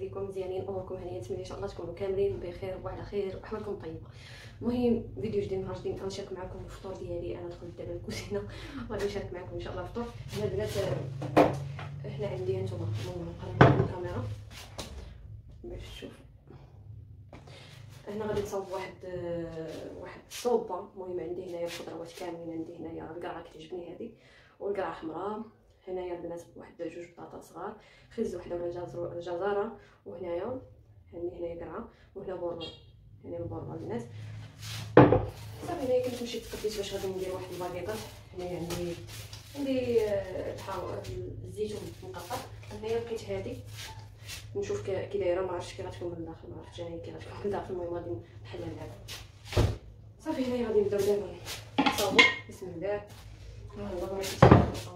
عليكم مزيانين اموركم هنيه نتمنى ان شاء الله تكونوا كاملين بخير وعلى خير واحوالكم طيبه المهم فيديو جديد نهار جديد غنشارك معكم الفطور ديالي انا دخلت دابا الكوزينه وغادي نشارك معكم ان شاء الله الفطور هنا البنات هنا عندي هانتوما نقرب الكاميرا باش تشوف هنا غادي نصاوب واحد واحد الصوبه المهم عندي هنايا الخضروات كاملين عندي هنايا القرعه كتعجبني هذه والقرعه حمراء هنايا البنات واحد جوج بطاطا صغار خز وحده ولا جزره وهنايا هني هنايا قرعه وهنا بوربون هنا البوربون البنات صافي هنايا كنت مشيت تقديت باش غادي ندير واحد الباكيطات هنايا عندي عندي آه، الزيتون مقطع هنايا لقيت هادي نشوف كي دايره ما عرفتش كي غتكون من الداخل ما عرفتش انا يعني كي غتكون من الداخل المهم غادي نحلها لعبه صافي هنايا غادي نبداو دابا نصاوبو بسم الله الله ما كيتسالش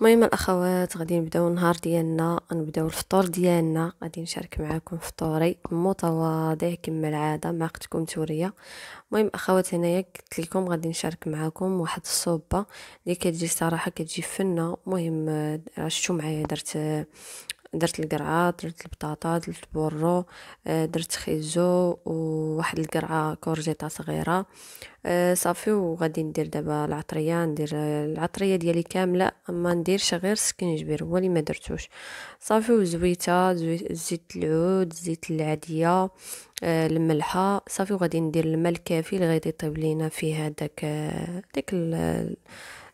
المهم الاخوات غادي نبداو النهار ديالنا غنبداو الفطور ديالنا غادي نشارك معكم فطوري متواضع كما العاده مع اختكم توريه المهم اخوات هنايا قلت لكم غادي نشارك معكم واحد الصوبه اللي كتجي صراحه كتجي فنه المهم آه، شفتوا معايا درت آه، درت القرعه درت البطاطا درت بورو آه، درت خيزو وواحد القرعه كورجيتا صغيره آه، صافي وغادي ندير دابا العطريه ندير العطريه ديالي كامله ما نديرش غير السكنجبير هو اللي ما درتوش صافي وزويته زيت العود زيت العاديه آه، الملحه صافي وغادي ندير الماء الكافي اللي غادي يطيب لينا فيه هذاك ديك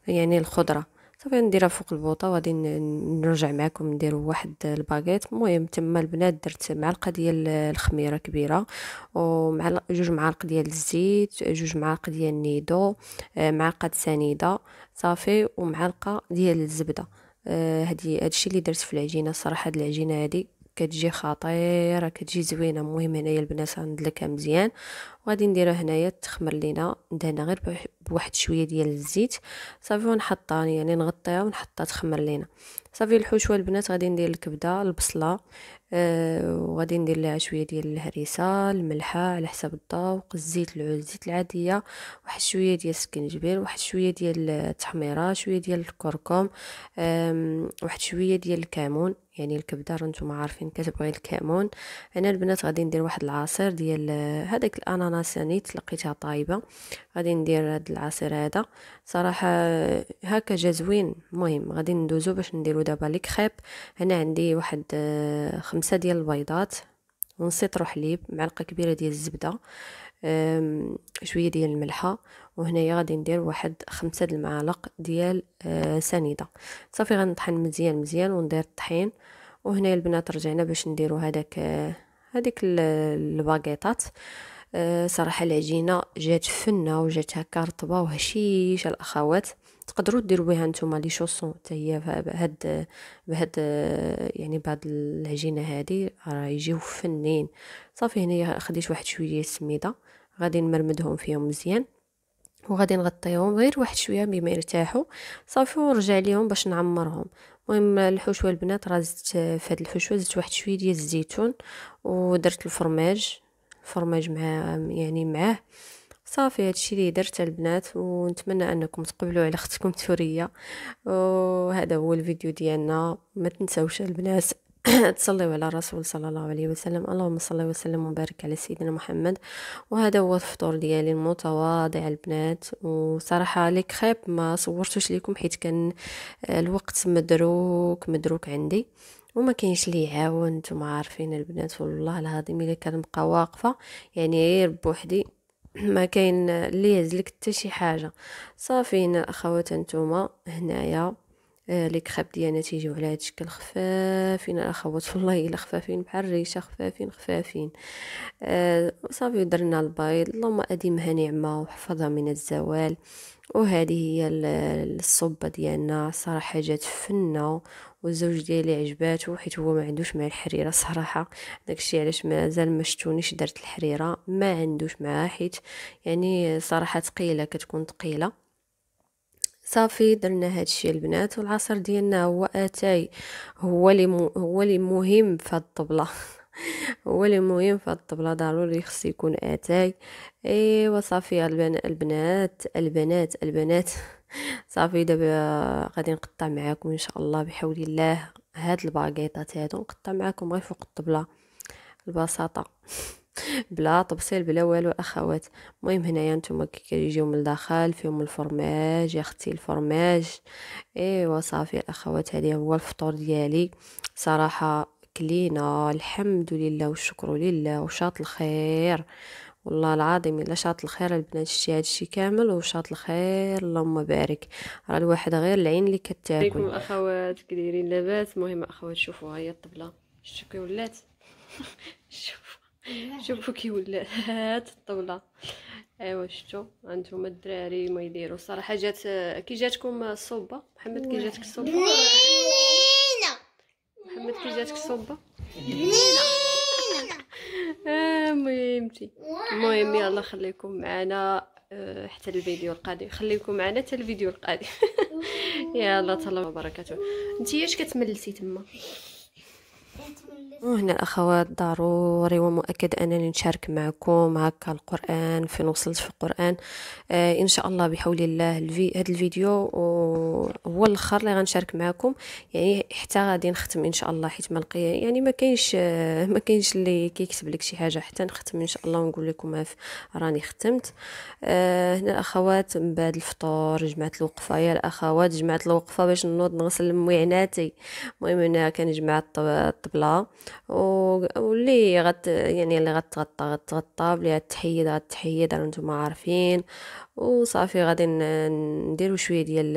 يعني الخضره صافي نديرها فوق البوطه وغادي نرجع معكم نديروا واحد الباغيت المهم تما البنات درت معلقه ديال الخميره كبيره ومع جوج معالق ديال الزيت جوج معالق ديال النيدو آه، معلقه سنيده صافي ومعلقه ديال الزبده آه، هادي هادشي اللي درت في العجينه الصراحه هاد العجينه هادي كتجي خطيره كتجي زوينه المهم هنايا البنات غندلكها مزيان وغادي نديرها هنايا تخمر لينا دهنا غير بواحد شويه ديال الزيت صافي ونحطها يعني نغطيها ونحطها تخمر لينا صافي الحشوه البنات غادي ندير الكبده البصله آه، وغادي ندير لها شويه ديال الهريسه الملحه على حسب الذوق الزيت العود الزيت العاديه واحد شويه ديال السكنجبير واحد شويه ديال التحميره شويه ديال الكركم واحد شويه ديال الكمون يعني الكبده راه نتوما عارفين كتبغي الكمون انا البنات غادي ندير واحد العصير ديال هذاك الاناناس يعني لقيتها طايبه غادي ندير هذا العصير هذا صراحه هكا جا زوين المهم غادي ندوزو باش نديرو دابا لي كريب هنا عندي واحد آه، خمسة ديال البيضات ونسيطرو حليب معلقه كبيره ديال الزبده شويه ديال الملحه وهنايا غادي ندير واحد خمسة ديال المعالق ديال آه، سنيده صافي غنطحن مزيان مزيان وندير الطحين وهنا البنات رجعنا باش نديرو هذاك آه، هذيك الباغيطات آه، صراحه العجينه جات فنه وجات هكا رطبه وهشيشه الاخوات تقدروا ديروا بها نتوما لي شوسون حتى هي بهاد بهاد آه، يعني بهاد العجينه هادي راه يجيو فنين صافي هنايا خديت واحد شويه السميده غادي نمرمدهم فيهم مزيان وغادي نغطيهم غير واحد شويه بما يرتاحوا صافي ونرجع ليهم باش نعمرهم المهم الحشوه البنات راه زدت في هاد الحشوه زدت واحد شويه ديال الزيتون ودرت الفرماج فرماج مع يعني معاه صافي هادشي اللي درت البنات ونتمنى انكم تقبلوا على اختكم توريه وهذا هو الفيديو ديالنا ما تنساوش البنات تصليوا على الرسول صلى الله عليه وسلم اللهم صل وسلم وبارك على سيدنا محمد وهذا هو الفطور ديالي المتواضع البنات وصراحه لي كريب ما صورتوش لكم حيت كان الوقت مدروك مدروك عندي وما كاينش لي يعاون نتوما عارفين البنات والله العظيم الا كنبقى واقفه يعني غير بوحدي ما كاين اللي يهزلك حتى شي حاجه صافي هنا الاخوات نتوما هنايا آه، لي كريب ديالنا تيجيو على هذا الشكل خفافين الاخوات والله الا خفافين بحال الريشه خفافين خفافين آه، صافي درنا البيض اللهم اديمها نعمه وحفظها من الزوال وهذه هي الصبه ديالنا صراحه جات فنه والزوج ديالي عجباتو حيت هو ما عندوش مع الحريره صراحه داكشي علاش مازال ما شتونيش درت الحريره ما عندوش معاه حيت يعني صراحه ثقيله كتكون ثقيله صافي درنا هادشي البنات والعصر ديالنا هو اتاي هو اللي هو اللي مهم في هاد الطبله هو اللي مهم في هاد الطبله ضروري خص يكون اتاي ايوا صافي البنات البنات البنات, صافي دابا غادي نقطع معاكم ان شاء الله بحول الله هاد الباكيطات هادو نقطع معاكم غير فوق الطبله البساطه بلا طبسيل بلا والو اخوات المهم هنايا نتوما كي كيجيو من الداخل فيهم الفرماج يا اختي الفرماج ايوا صافي الاخوات هذه هو الفطور ديالي صراحه كلينا الحمد لله والشكر لله وشاط الخير والله العظيم الا شاط الخير البنات شتي هادشي كامل وشاط الخير اللهم بارك راه الواحد غير العين اللي كتاكل عليكم اخوات كديرين لاباس المهم اخوات شوفوا ها الطبله شتي كي ولات شوف إيه. شوفوا كي ولات الطوله الطاوله ايوا شفتوا انتم الدراري ما يديروا صراحه جات كي جاتكم الصوبه محمد كي جاتك الصوبه محمد كي جاتك الصوبه مهمتي المهم يلا خليكم معنا آه، حتى الفيديو القادم خليكم معنا حتى الفيديو القادم يلا تهلاو وبركاته انت اش كتملسي تما وهنا الأخوات ضروري ومؤكد أنني نشارك معكم هكا القرآن فين وصلت في القرآن آه إن شاء الله بحول الله الفي... هذا الفيديو هو الآخر اللي غنشارك معكم يعني حتى غادي نختم إن شاء الله حيت ما لقي يعني ما كاينش آه ما كاينش اللي كيكتب لك شي حاجة حتى نختم إن شاء الله ونقول لكم راني ختمت آه هنا الأخوات من بعد الفطور جمعت الوقفة يا الأخوات جمعت الوقفة باش نوض نغسل مويعناتي المهم أنا كنجمع الطبق الطبله واللي غت يعني اللي غتغطى غتغطى بلي غتحيد غتحيد راه نتوما عارفين وصافي غادي نديرو شويه ديال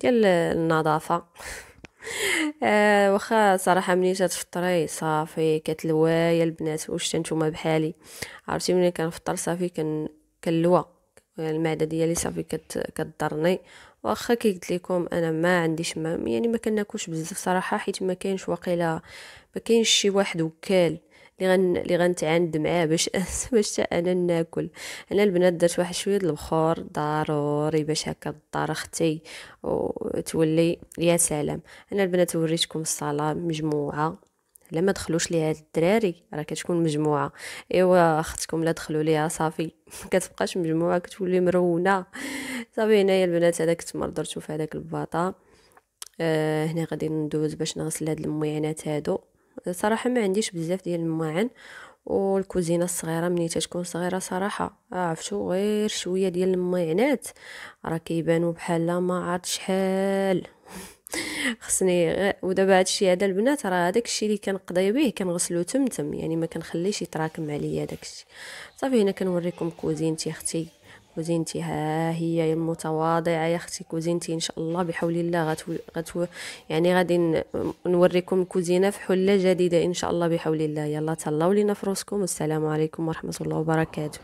ديال النظافه آه واخا صراحه ملي فطري صافي كتلوايا البنات واش نتوما بحالي عرفتي ملي كنفطر صافي كنلوى المعده ديالي صافي كت... كتضرني واخا كي قلت لكم انا ما عنديش ما يعني ما كناكلش بزاف صراحه حيت ما كاينش واقيلا ما كاينش شي واحد وكال اللي غن اللي غنتعاند معاه باش باش انا ناكل انا البنات درت واحد شويه البخور ضروري باش هكا الدار اختي وتولي يا سلام انا البنات وريتكم الصاله مجموعه لا ما دخلوش ليها الدراري راه كتكون مجموعه ايوا اختكم لا دخلوا ليها صافي كتبقاش مجموعه كتولي مرونه صافي هنايا البنات هذاك التمر درتو في هذاك الباطا آه هنا غادي ندوز باش نغسل هاد المواعنات هادو صراحه ما عنديش بزاف ديال المواعن والكوزينه الصغيره ملي تتكون صغيره صراحه عرفتو غير شويه ديال المواعنات راه كيبانو بحال ما عاد شحال خصني ودابا هادشي هذا البنات راه هذاك الشيء اللي كنقضي به كنغسلو تمتم يعني ما كنخليش يتراكم عليا داك الشيء صافي هنا كنوريكم كوزينتي اختي كوزينتي ها هي المتواضعه يا اختي كوزينتي ان شاء الله بحول الله غتو غتو يعني غادي نوريكم الكوزينه في حله جديده ان شاء الله بحول الله يلا تهلاو لينا في والسلام عليكم ورحمه الله وبركاته